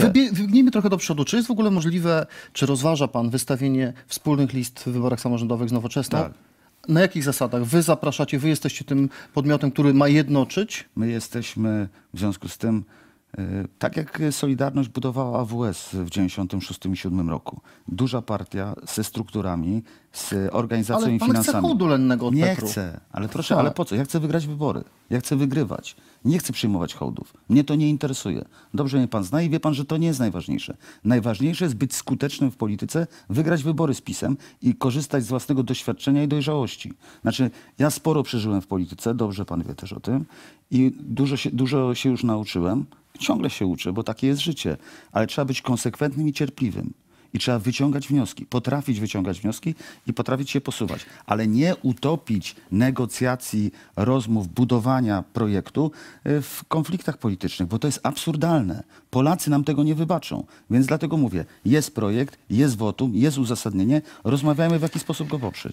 Wybie wybiegnijmy trochę do przodu. Czy jest w ogóle możliwe, czy rozważa pan wystawienie wspólnych list w wyborach samorządowych z Nowoczesną? Tak. Na jakich zasadach? Wy zapraszacie, wy jesteście tym podmiotem, który ma jednoczyć? My jesteśmy w związku z tym Y, tak jak Solidarność budowała AWS w 1996 i 7 roku. Duża partia ze strukturami, z organizacją ale i finansami. Ale chce hołdu lennego od Nie Petru. chcę, ale proszę, ale tak. po co? Ja chcę wygrać wybory. Ja chcę wygrywać. Nie chcę przyjmować hołdów. Mnie to nie interesuje. Dobrze mnie pan zna i wie pan, że to nie jest najważniejsze. Najważniejsze jest być skutecznym w polityce, wygrać wybory z PiSem i korzystać z własnego doświadczenia i dojrzałości. Znaczy, ja sporo przeżyłem w polityce, dobrze pan wie też o tym i dużo się, dużo się już nauczyłem. Ciągle się uczę, bo takie jest życie, ale trzeba być konsekwentnym i cierpliwym. I trzeba wyciągać wnioski, potrafić wyciągać wnioski i potrafić się posuwać, ale nie utopić negocjacji, rozmów, budowania projektu y, w konfliktach politycznych, bo to jest absurdalne. Polacy nam tego nie wybaczą. Więc dlatego mówię, jest projekt, jest wotum, jest uzasadnienie, rozmawiajmy w jaki sposób go poprzeć.